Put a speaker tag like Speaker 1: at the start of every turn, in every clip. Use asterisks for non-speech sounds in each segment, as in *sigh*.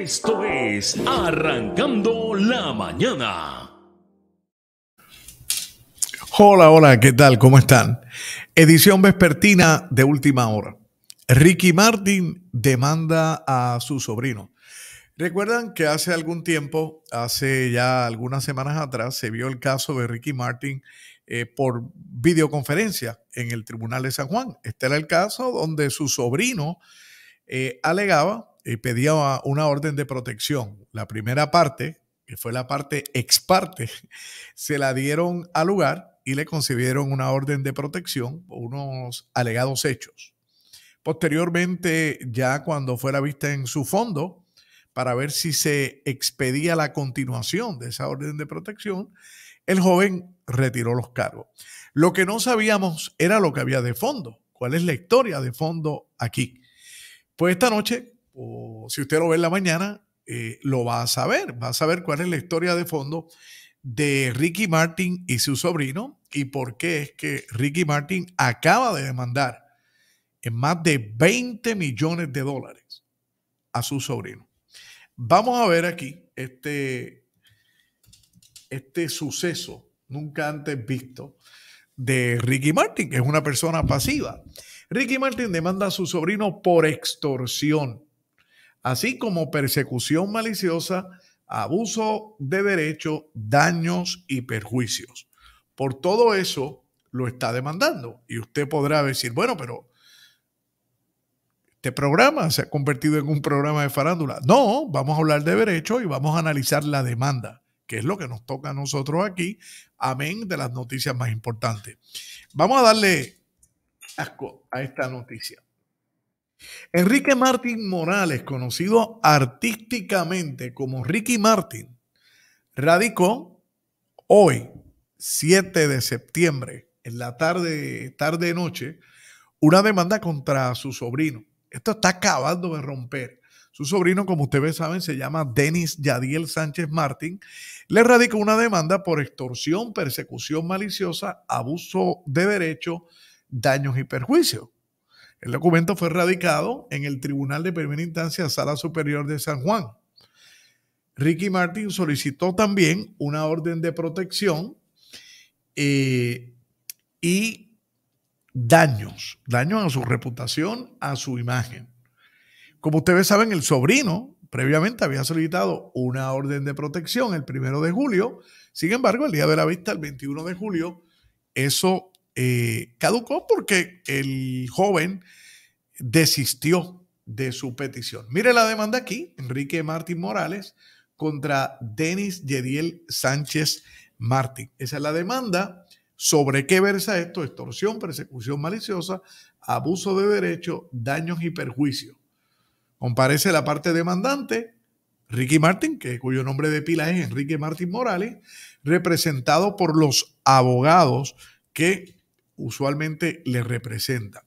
Speaker 1: Esto es Arrancando la Mañana. Hola, hola, ¿qué tal? ¿Cómo están? Edición vespertina de última hora. Ricky Martin demanda a su sobrino. Recuerdan que hace algún tiempo, hace ya algunas semanas atrás, se vio el caso de Ricky Martin eh, por videoconferencia en el Tribunal de San Juan. Este era el caso donde su sobrino eh, alegaba y pedía una orden de protección. La primera parte, que fue la parte ex parte, *laughs* se la dieron al lugar y le concedieron una orden de protección por unos alegados hechos. Posteriormente, ya cuando fuera vista en su fondo, para ver si se expedía la continuación de esa orden de protección, el joven retiró los cargos. Lo que no sabíamos era lo que había de fondo, cuál es la historia de fondo aquí. Pues esta noche o si usted lo ve en la mañana, eh, lo va a saber, va a saber cuál es la historia de fondo de Ricky Martin y su sobrino y por qué es que Ricky Martin acaba de demandar en más de 20 millones de dólares a su sobrino. Vamos a ver aquí este, este suceso nunca antes visto de Ricky Martin, que es una persona pasiva. Ricky Martin demanda a su sobrino por extorsión así como persecución maliciosa, abuso de derecho, daños y perjuicios. Por todo eso lo está demandando. Y usted podrá decir, bueno, pero este programa se ha convertido en un programa de farándula. No, vamos a hablar de derecho y vamos a analizar la demanda, que es lo que nos toca a nosotros aquí, amén de las noticias más importantes. Vamos a darle asco a esta noticia. Enrique Martín Morales, conocido artísticamente como Ricky Martín, radicó hoy, 7 de septiembre, en la tarde, tarde noche, una demanda contra su sobrino. Esto está acabando de romper. Su sobrino, como ustedes saben, se llama Denis Yadiel Sánchez Martín. Le radicó una demanda por extorsión, persecución maliciosa, abuso de derecho, daños y perjuicios. El documento fue radicado en el Tribunal de Primera Instancia Sala Superior de San Juan. Ricky Martin solicitó también una orden de protección eh, y daños, daños a su reputación, a su imagen. Como ustedes saben, el sobrino previamente había solicitado una orden de protección el primero de julio. Sin embargo, el día de la vista, el 21 de julio, eso eh, caducó porque el joven desistió de su petición. Mire la demanda aquí, Enrique Martín Morales contra Denis Yediel Sánchez Martín. Esa es la demanda. ¿Sobre qué versa esto? Extorsión, persecución maliciosa, abuso de derecho, daños y perjuicios. Comparece la parte demandante, Ricky Martín, que, cuyo nombre de pila es Enrique Martín Morales, representado por los abogados que usualmente le representa.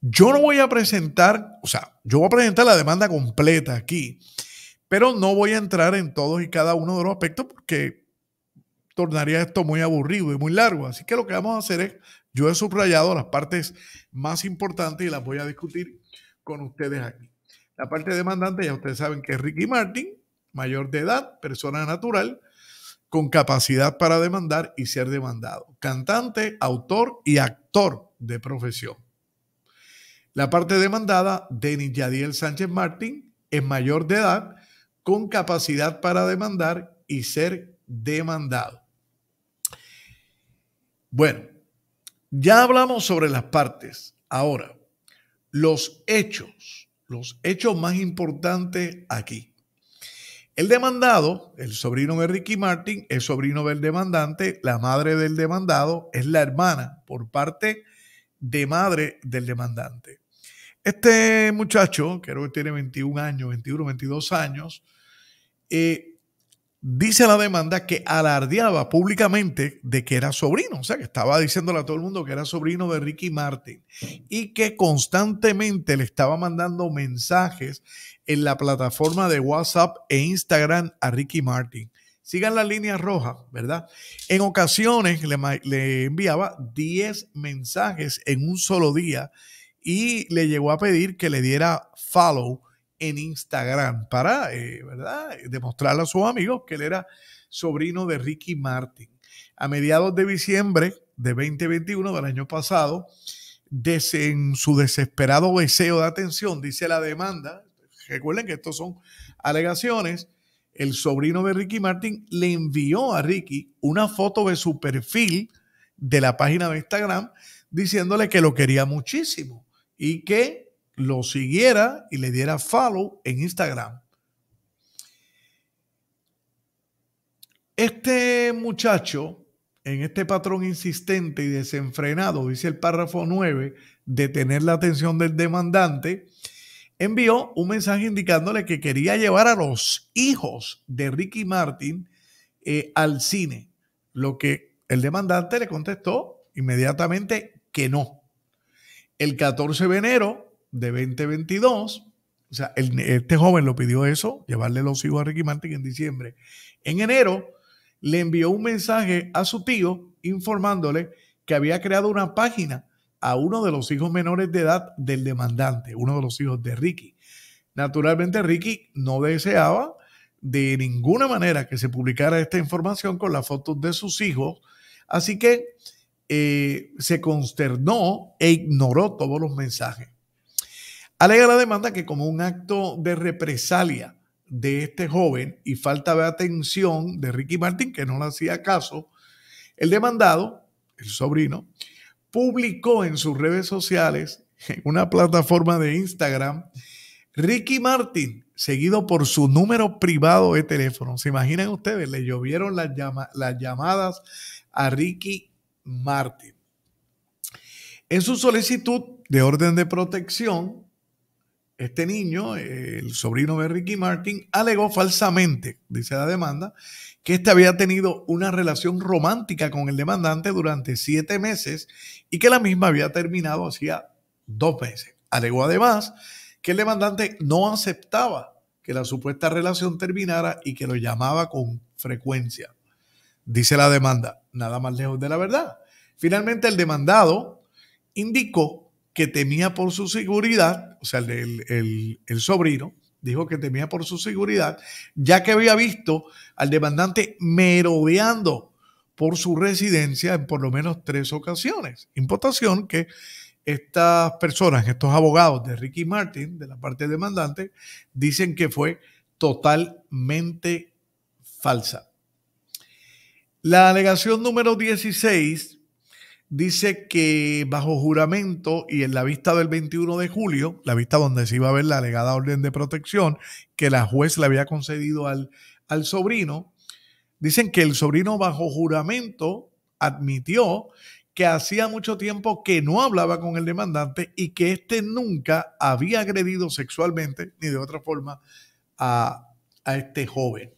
Speaker 1: Yo no voy a presentar, o sea, yo voy a presentar la demanda completa aquí, pero no voy a entrar en todos y cada uno de los aspectos porque tornaría esto muy aburrido y muy largo. Así que lo que vamos a hacer es, yo he subrayado las partes más importantes y las voy a discutir con ustedes aquí. La parte demandante, ya ustedes saben que es Ricky Martin, mayor de edad, persona natural, con capacidad para demandar y ser demandado. Cantante, autor y actor de profesión. La parte demandada, Denis Yadiel Sánchez Martín, es mayor de edad, con capacidad para demandar y ser demandado. Bueno, ya hablamos sobre las partes. Ahora, los hechos, los hechos más importantes aquí. El demandado, el sobrino de Ricky Martin, el sobrino del demandante, la madre del demandado, es la hermana por parte de madre del demandante. Este muchacho, creo que tiene 21 años, 21, 22 años, eh, dice la demanda que alardeaba públicamente de que era sobrino, o sea, que estaba diciéndole a todo el mundo que era sobrino de Ricky Martin y que constantemente le estaba mandando mensajes en la plataforma de WhatsApp e Instagram a Ricky Martin. Sigan la línea roja, ¿verdad? En ocasiones le, enviaba 10 mensajes en un solo día y le llegó a pedir que le diera follow en Instagram para, eh, ¿verdad?, demostrarle a sus amigos que él era sobrino de Ricky Martin. A mediados de diciembre de 2021, del año pasado, en su desesperado deseo de atención, dice la demanda, recuerden que estos son alegaciones, el sobrino de Ricky Martin le envió a Ricky una foto de su perfil de la página de Instagram diciéndole que lo quería muchísimo y que lo siguiera y le diera follow en Instagram. Este muchacho, en este patrón insistente y desenfrenado, dice el párrafo 9, de tener la atención del demandante, envió un mensaje indicándole que quería llevar a los hijos de Ricky Martin eh, al cine, lo que el demandante le contestó inmediatamente que no. El 14 de enero, de 2022, o sea, este joven lo pidió eso, llevarle los hijos a Ricky Martin en diciembre. En enero le envió un mensaje a su tío informándole que había creado una página a uno de los hijos menores de edad del demandante, uno de los hijos de Ricky. Naturalmente, Ricky no deseaba de ninguna manera que se publicara esta información con las fotos de sus hijos, así que eh, se consternó e ignoró todos los mensajes. Alega la demanda que como un acto de represalia de este joven y falta de atención de Ricky Martin, que no le hacía caso, el demandado, el sobrino, publicó en sus redes sociales, en una plataforma de Instagram, Ricky Martin, seguido por su número privado de teléfono. ¿Se imaginan ustedes? Le llovieron las llamadas a Ricky Martin. En su solicitud de orden de protección, este niño, el sobrino de Ricky Martin, alegó falsamente, dice la demanda, que éste había tenido una relación romántica con el demandante durante siete meses y que la misma había terminado hacía dos meses. Alegó además que el demandante no aceptaba que la supuesta relación terminara y que lo llamaba con frecuencia. Dice la demanda, nada más lejos de la verdad. Finalmente, el demandado indicó que temía por su seguridad, o sea, el, sobrino, dijo que temía por su seguridad, ya que había visto al demandante merodeando por su residencia en por lo menos tres ocasiones. Importación que estas personas, estos abogados de Ricky Martin, de la parte demandante, dicen que fue totalmente falsa. La alegación número 16 dice que bajo juramento y en la vista del 21 de julio, la vista donde se iba a ver la alegada orden de protección que la juez le había concedido al, al sobrino, dicen que el sobrino bajo juramento admitió que hacía mucho tiempo que no hablaba con el demandante y que éste nunca había agredido sexualmente ni de otra forma a, a este joven.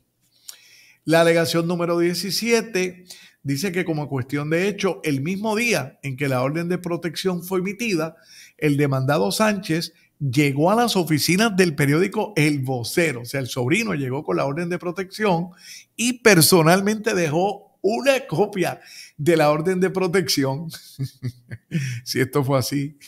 Speaker 1: La alegación número 17 dice que como cuestión de hecho, el mismo día en que la orden de protección fue emitida, el demandado Sánchez llegó a las oficinas del periódico El Vocero, o sea, el sobrino llegó con la orden de protección y personalmente dejó una copia de la orden de protección. *laughs* si esto fue así,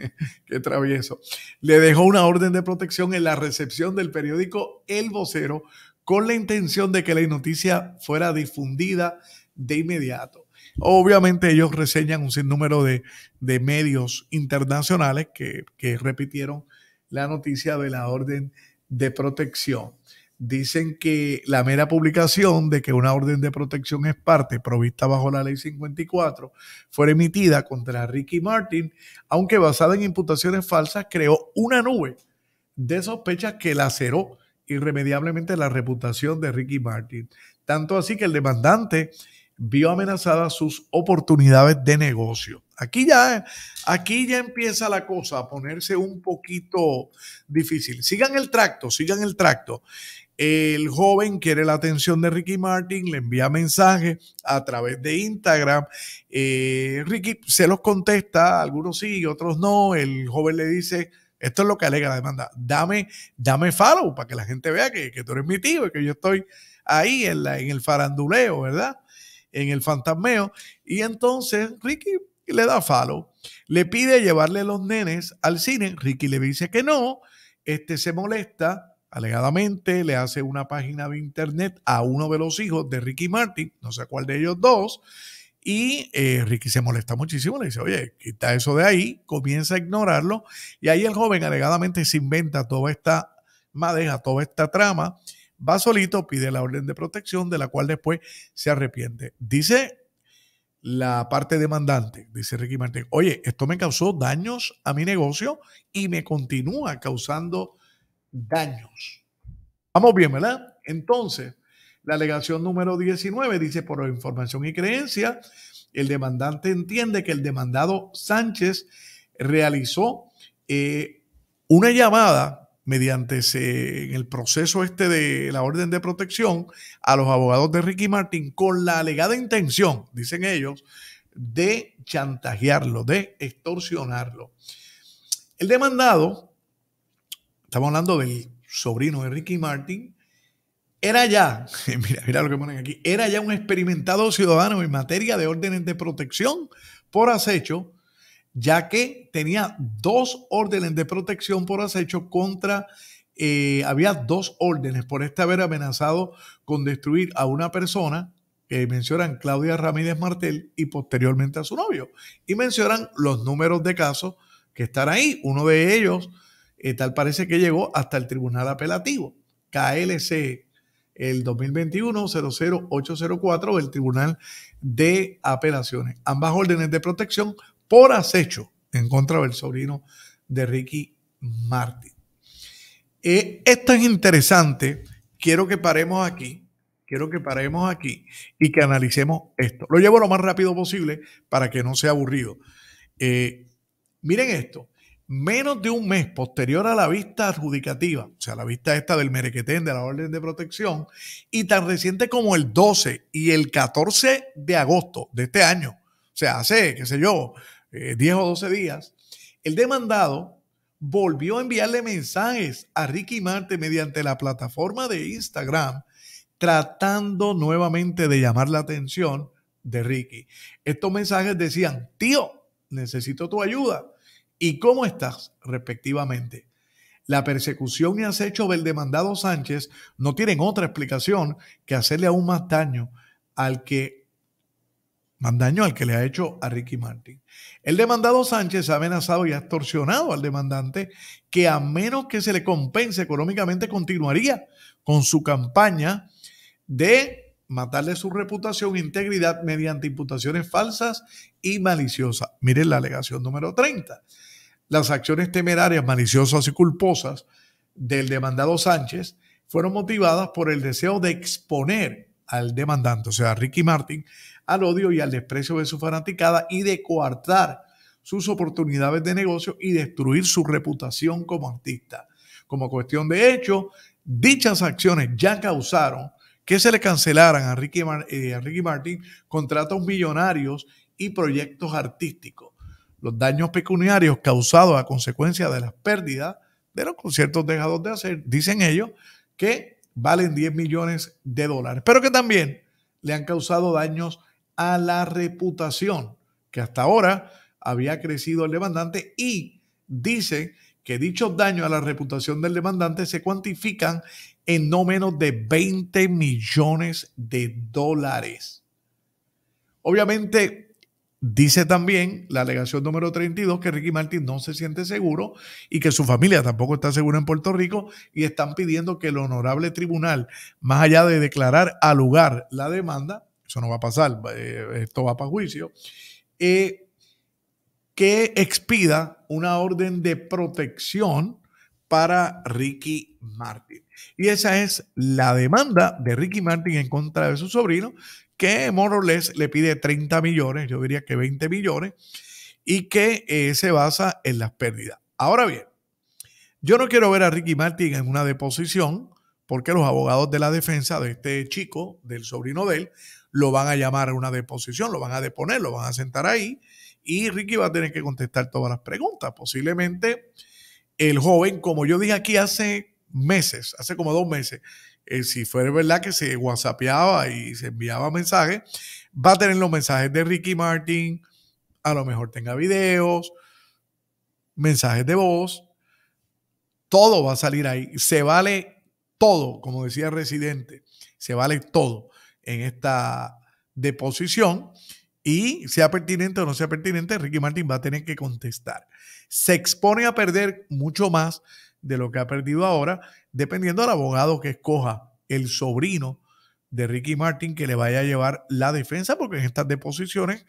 Speaker 1: *laughs* qué travieso. Le dejó una orden de protección en la recepción del periódico El Vocero con la intención de que la noticia fuera difundida de inmediato. Obviamente ellos reseñan un sinnúmero de, de medios internacionales que, que repitieron la noticia de la orden de protección. Dicen que la mera publicación de que una orden de protección es parte provista bajo la ley 54 fue emitida contra Ricky Martin, aunque basada en imputaciones falsas, creó una nube de sospechas que laceró irremediablemente la reputación de Ricky Martin. Tanto así que el demandante vio amenazadas sus oportunidades de negocio. Aquí ya, aquí ya empieza la cosa a ponerse un poquito difícil. Sigan el tracto, sigan el tracto. El joven quiere la atención de Ricky Martin, le envía mensajes a través de Instagram. Eh, Ricky se los contesta, algunos sí, otros no. El joven le dice, esto es lo que alega la demanda, dame, dame follow para que la gente vea que, que tú eres mi tío y que yo estoy ahí en, la, en el faranduleo, ¿verdad? en el fantasmeo. Y entonces Ricky le da falo, le pide llevarle los nenes al cine. Ricky le dice que no, este se molesta, alegadamente le hace una página de internet a uno de los hijos de Ricky Martin, no sé cuál de ellos dos. Y eh, Ricky se molesta muchísimo, le dice, oye, quita eso de ahí, comienza a ignorarlo. Y ahí el joven alegadamente se inventa toda esta madeja, toda esta trama va solito, pide la orden de protección, de la cual después se arrepiente. Dice la parte demandante, dice Ricky Martín, oye, esto me causó daños a mi negocio y me continúa causando daños. Vamos bien, ¿verdad? Entonces, la alegación número 19 dice, por información y creencia, el demandante entiende que el demandado Sánchez realizó eh, una llamada mediante en el proceso este de la orden de protección a los abogados de Ricky Martin con la alegada intención, dicen ellos, de chantajearlo, de extorsionarlo. El demandado, estamos hablando del sobrino de Ricky Martin, era ya, *laughs* mira, mira lo que ponen aquí, era ya un experimentado ciudadano en materia de órdenes de protección por acecho ya que tenía dos órdenes de protección por acecho contra, eh, había dos órdenes por este haber amenazado con destruir a una persona que mencionan Claudia Ramírez Martel y posteriormente a su novio. Y mencionan los números de casos que están ahí. Uno de ellos, eh, tal parece que llegó hasta el Tribunal Apelativo, KLC el 2021-00804 del Tribunal de Apelaciones. Ambas órdenes de protección por acecho en contra del sobrino de Ricky Martin. Es eh, esto es interesante. Quiero que paremos aquí. Quiero que paremos aquí y que analicemos esto. Lo llevo lo más rápido posible para que no sea aburrido. Eh, miren esto. Menos de un mes posterior a la vista adjudicativa, o sea, la vista esta del merequetén de la orden de protección, y tan reciente como el 12 y el 14 de agosto de este año, o sea, hace, qué sé yo, 10 eh, o 12 días, el demandado volvió a enviarle mensajes a Ricky Marte mediante la plataforma de Instagram, tratando nuevamente de llamar la atención de Ricky. Estos mensajes decían, tío, necesito tu ayuda. ¿Y cómo estás? respectivamente. La persecución y acecho del demandado Sánchez no tienen otra explicación que hacerle aún más daño al que mandaño al que le ha hecho a Ricky Martin. El demandado Sánchez ha amenazado y ha extorsionado al demandante que a menos que se le compense económicamente continuaría con su campaña de matarle su reputación e integridad mediante imputaciones falsas y maliciosas. Miren la alegación número 30. Las acciones temerarias, maliciosas y culposas del demandado Sánchez fueron motivadas por el deseo de exponer al demandante, o sea, a Ricky Martin, al odio y al desprecio de su fanaticada y de coartar sus oportunidades de negocio y destruir su reputación como artista. Como cuestión de hecho, dichas acciones ya causaron que se le cancelaran a Ricky, eh, a Ricky Martin contratos millonarios y proyectos artísticos. Los daños pecuniarios causados a consecuencia de las pérdidas de los conciertos dejados de hacer, dicen ellos, que valen 10 millones de dólares, pero que también le han causado daños la reputación, que hasta ahora había crecido el demandante y dice que dichos daños a la reputación del demandante se cuantifican en no menos de 20 millones de dólares. Obviamente, Dice también la alegación número 32 que Ricky Martin no se siente seguro y que su familia tampoco está segura en Puerto Rico y están pidiendo que el honorable tribunal, más allá de declarar al lugar la demanda, eso no va a pasar, eh, esto va para juicio, eh, que expida una orden de protección para Ricky Martin. Y esa es la demanda de Ricky Martin en contra de su sobrino, que Morales le pide 30 millones, yo diría que 20 millones, y que eh, se basa en las pérdidas. Ahora bien, yo no quiero ver a Ricky Martin en una deposición, porque los abogados de la defensa de este chico, del sobrino de él, lo van a llamar a una deposición, lo van a deponer, lo van a sentar ahí y Ricky va a tener que contestar todas las preguntas. Posiblemente el joven, como yo dije aquí hace meses, hace como dos meses, eh, si fuera verdad que se whatsappeaba y se enviaba mensajes, va a tener los mensajes de Ricky Martin, a lo mejor tenga videos, mensajes de voz, todo va a salir ahí, se vale todo, como decía Residente, se vale todo en esta deposición y sea pertinente o no sea pertinente, Ricky Martin va a tener que contestar. Se expone a perder mucho más de lo que ha perdido ahora, dependiendo del abogado que escoja el sobrino de Ricky Martin que le vaya a llevar la defensa, porque en estas deposiciones,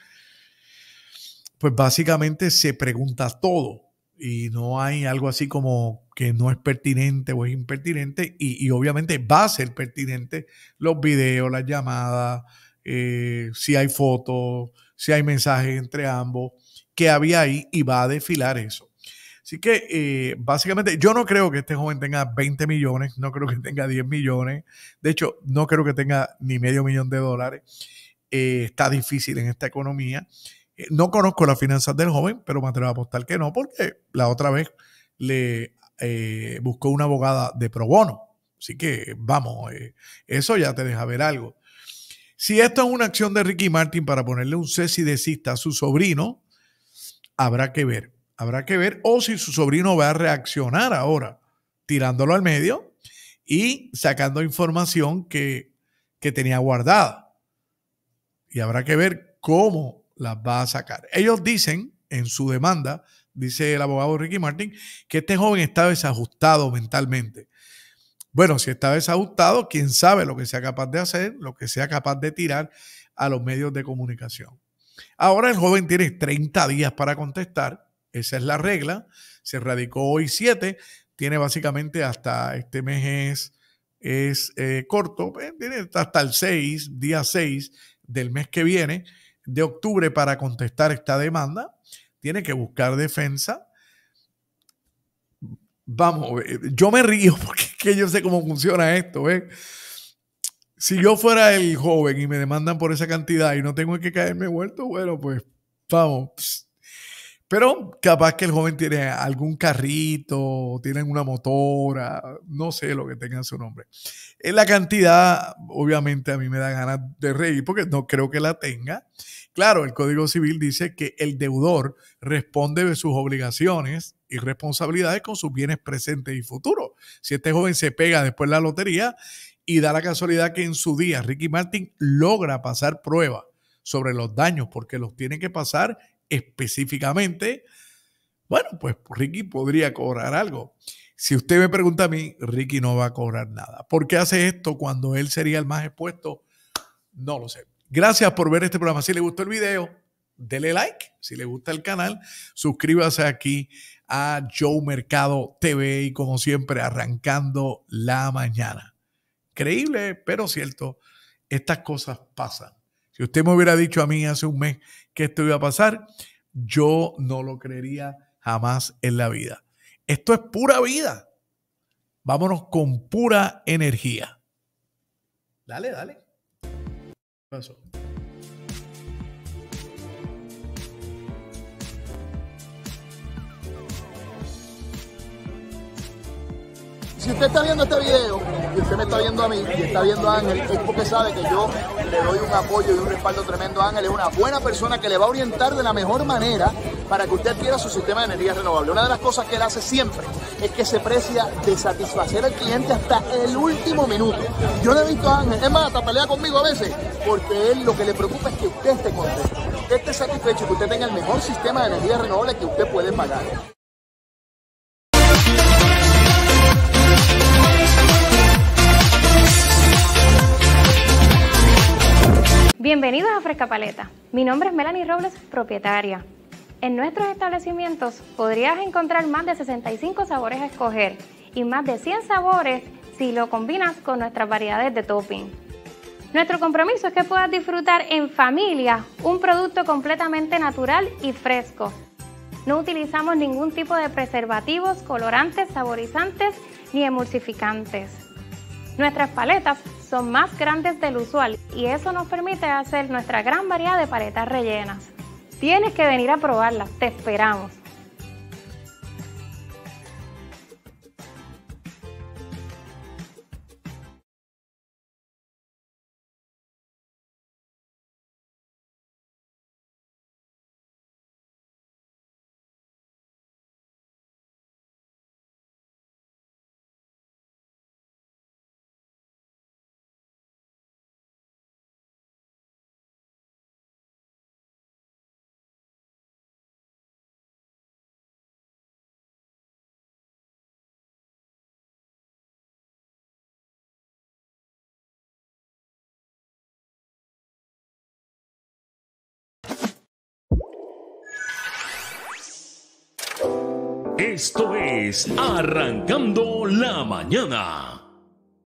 Speaker 1: pues básicamente se pregunta todo y no hay algo así como que no es pertinente o es impertinente y, obviamente va a ser pertinente los videos, las llamadas, eh, si hay fotos, si hay mensajes entre ambos, que había ahí y va a desfilar eso. Así que eh, básicamente yo no creo que este joven tenga 20 millones, no creo que tenga 10 millones, de hecho no creo que tenga ni medio millón de dólares, eh, está difícil en esta economía eh, no conozco las finanzas del joven, pero me atrevo a apostar que no, porque la otra vez le eh, buscó una abogada de pro bono. Así que vamos, eh, eso ya te deja ver algo. Si esto es una acción de Ricky Martin para ponerle un cese y desista a su sobrino, habrá que ver. Habrá que ver o si su sobrino va a reaccionar ahora, tirándolo al medio y sacando información que, que tenía guardada. Y habrá que ver cómo las va a sacar. Ellos dicen en su demanda, dice el abogado Ricky Martin, que este joven está desajustado mentalmente. Bueno, si está desajustado, quién sabe lo que sea capaz de hacer, lo que sea capaz de tirar a los medios de comunicación. Ahora el joven tiene 30 días para contestar, esa es la regla, se radicó hoy 7, tiene básicamente hasta este mes es, eh, corto, eh, tiene hasta el 6, día 6 del mes que viene de octubre para contestar esta demanda, tiene que buscar defensa. Vamos, eh, yo me río *laughs* porque que yo sé cómo funciona esto. Si yo fuera el joven y me demandan por esa cantidad y no tengo que caerme muerto, bueno, pues vamos. Pero capaz que el joven tiene algún carrito, tiene una motora, no sé lo que tenga su nombre la cantidad, obviamente a mí me da ganas de reír porque no creo que la tenga. Claro, el Código Civil dice que el deudor responde de sus obligaciones y responsabilidades con sus bienes presentes y futuros. Si este joven se pega después la lotería y da la casualidad que en su día Ricky Martin logra pasar pruebas sobre los daños porque los tiene que pasar específicamente, bueno, pues Ricky podría cobrar algo. Si usted me pregunta a mí, Ricky no va a cobrar nada. ¿Por qué hace esto cuando él sería el más expuesto? No lo sé. Gracias por ver este programa. Si le gustó el video, dele like. Si le gusta el canal, suscríbase aquí a Joe Mercado TV y como siempre, arrancando la mañana. Creíble, pero cierto, estas cosas pasan. Si usted me hubiera dicho a mí hace un mes que esto iba a pasar, yo no lo creería jamás en la vida. Esto es pura vida. Vámonos con pura energía. Dale, dale. Si usted está viendo este video y usted me está viendo a mí y está viendo a Ángel, es porque sabe que yo le doy un apoyo y un respaldo tremendo a Ángel. Es una buena persona que le va a orientar de la mejor manera para que usted quiera su sistema de energía renovable. Una de las cosas que él hace siempre es que se precia de satisfacer al cliente hasta el último minuto. Yo le he visto a Ángel, es más, hasta pelea conmigo a veces, porque él lo que le preocupa es que usted esté contento, que esté satisfecho que usted tenga el mejor sistema de energía renovable que usted puede pagar. Bienvenidos a Fresca Paleta. Mi nombre es Melanie Robles, propietaria. En nuestros establecimientos podrías encontrar más de 65 sabores a escoger y más de 100 sabores si lo combinas con nuestras variedades de topping. Nuestro compromiso es que puedas disfrutar en familia un producto completamente natural y fresco. No utilizamos ningún tipo de preservativos, colorantes, saborizantes ni emulsificantes. Nuestras paletas son más grandes del usual y eso nos permite hacer nuestra gran variedad de paletas rellenas. Tienes que venir a probarlas, te esperamos. Esto es Arrancando la Mañana.